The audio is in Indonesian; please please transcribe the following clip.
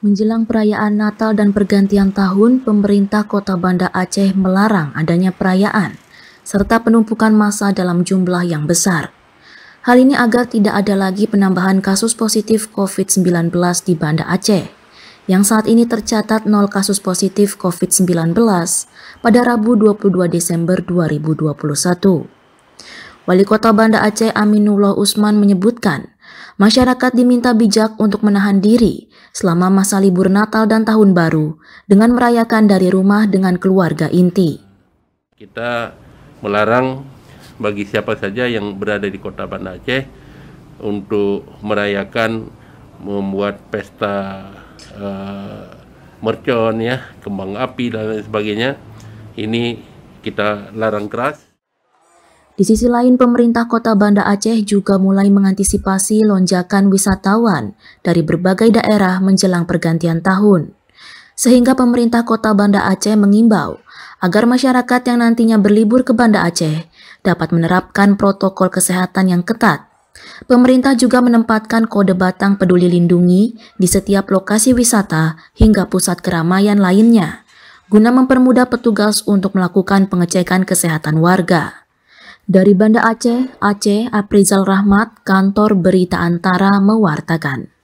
Menjelang perayaan Natal dan pergantian tahun, pemerintah kota Banda Aceh melarang adanya perayaan, serta penumpukan massa dalam jumlah yang besar. Hal ini agar tidak ada lagi penambahan kasus positif COVID-19 di Banda Aceh, yang saat ini tercatat 0 kasus positif COVID-19 pada Rabu 22 Desember 2021. Wali Kota Banda Aceh Aminullah Usman menyebutkan, masyarakat diminta bijak untuk menahan diri selama masa libur Natal dan Tahun Baru dengan merayakan dari rumah dengan keluarga inti. Kita melarang bagi siapa saja yang berada di kota Banda Aceh untuk merayakan membuat pesta uh, mercon ya, kembang api dan lain sebagainya. Ini kita larang keras. Di sisi lain, pemerintah kota Banda Aceh juga mulai mengantisipasi lonjakan wisatawan dari berbagai daerah menjelang pergantian tahun. Sehingga pemerintah kota Banda Aceh mengimbau agar masyarakat yang nantinya berlibur ke Banda Aceh dapat menerapkan protokol kesehatan yang ketat. Pemerintah juga menempatkan kode batang peduli lindungi di setiap lokasi wisata hingga pusat keramaian lainnya, guna mempermudah petugas untuk melakukan pengecekan kesehatan warga. Dari Banda Aceh, Aceh Aprizal Rahmat, Kantor Berita Antara mewartakan.